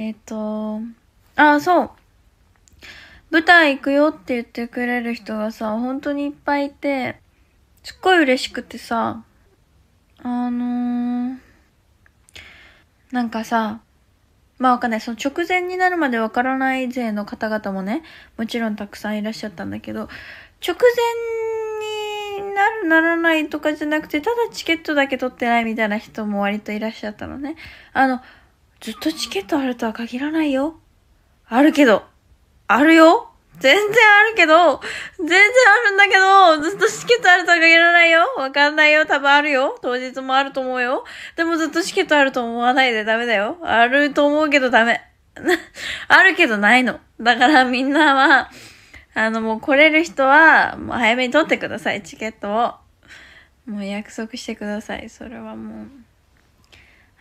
えっ、ー、と、あ、そう。舞台行くよって言ってくれる人がさ、本当にいっぱいいて、すっごい嬉しくてさ、あのー、なんかさ、まあわかんない。その直前になるまでわからない勢の方々もね、もちろんたくさんいらっしゃったんだけど、直前になるならないとかじゃなくて、ただチケットだけ取ってないみたいな人も割といらっしゃったのね。あの、ずっとチケットあるとは限らないよ。あるけど、あるよ全然あるけど、全然あるんだけど、ずっとチケットあるとは限らないよ。わかんないよ。多分あるよ。当日もあると思うよ。でもずっとチケットあると思わないでダメだよ。あると思うけどダメ。あるけどないの。だからみんなは、あのもう来れる人は、もう早めに取ってください、チケットを。もう約束してください。それはもう。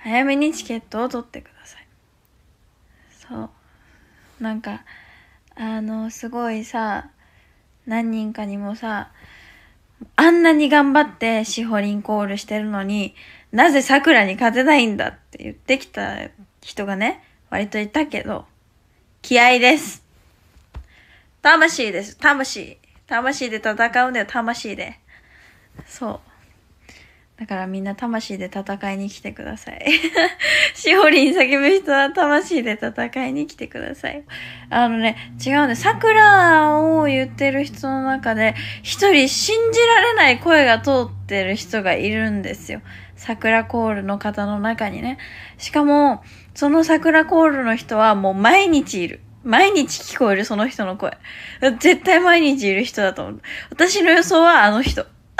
早めにチケットを取ってくださいそうなんかあのすごいさ何人かにもさあんなに頑張ってシホリンコールしてるのになぜ桜に勝てないんだって言ってきた人がね割といたけど気合です魂です魂魂で戦うんだよ魂でそうだからみんな魂で戦いに来てください。しおりん叫ぶ人は魂で戦いに来てください。あのね、違うね、桜を言ってる人の中で、一人信じられない声が通ってる人がいるんですよ。桜コールの方の中にね。しかも、その桜コールの人はもう毎日いる。毎日聞こえるその人の声。絶対毎日いる人だと思う。私の予想はあの人。もう、も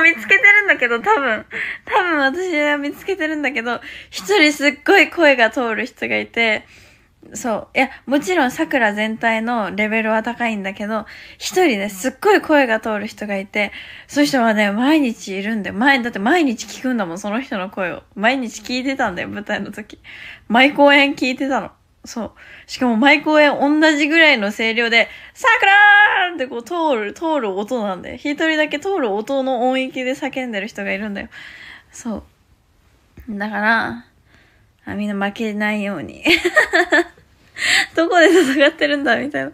う見つけてるんだけど、多分、多分私は見つけてるんだけど、一人すっごい声が通る人がいて、そう。いや、もちろん桜全体のレベルは高いんだけど、一人ね、すっごい声が通る人がいて、その人はね、毎日いるんで、前、だって毎日聞くんだもん、その人の声を。毎日聞いてたんだよ、舞台の時。毎公演聞いてたの。そう。しかも毎公演同じぐらいの声量で、さくらーんってこう通る、通る音なんで、一人だけ通る音の音域で叫んでる人がいるんだよ。そう。だから、あみんな負けないように。どこで戦ってるんだみたいな、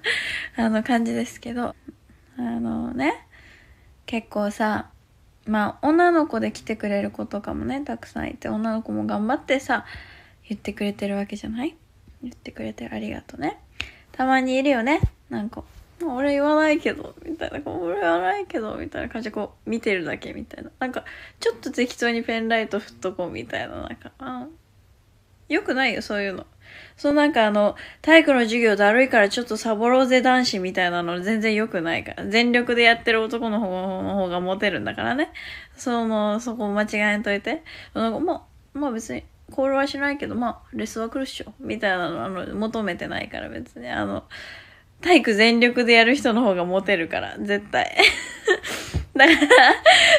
あの感じですけど。あのね、結構さ、まあ女の子で来てくれる子とかもね、たくさんいて、女の子も頑張ってさ、言ってくれてるわけじゃない言ってくれてありがとうね。たまにいるよね。なんか、俺言わないけど、みたいな、こ俺言わないけど、みたいな感じでこう見てるだけみたいな。なんか、ちょっと適当にペンライト振っとこうみたいな、なんか、あよくないよ、そういうの。そうなんかあの、体育の授業だるいからちょっとサボろうぜ男子みたいなの全然良くないから。全力でやってる男の方の方がモテるんだからね。その、そこ間違えんといて。なんかもう、もう別にコールはしないけど、まあ、レスは来るっしょ。みたいなの、あの、求めてないから別に。あの、体育全力でやる人の方がモテるから、絶対。だから、だか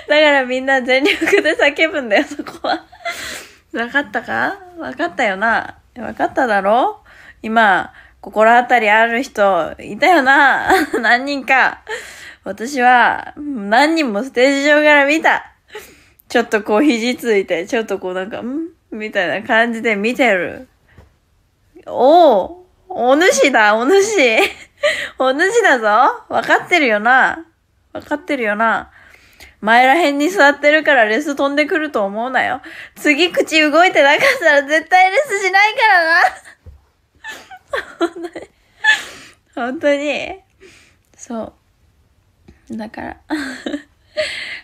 らみんな全力で叫ぶんだよ、そこは。わかったかわかったよな。わかっただろ今、心当たりある人、いたよな。何人か。私は、何人もステージ上から見た。ちょっとこう肘ついて、ちょっとこうなんか、んみたいな感じで見てる。おおお主だ、お主 お主だぞわかってるよな。わかってるよな。前ら辺に座ってるからレス飛んでくると思うなよ。次口動いてなかったら絶対レスしないからな。本当に。そう。だから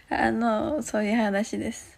あの、そういう話です。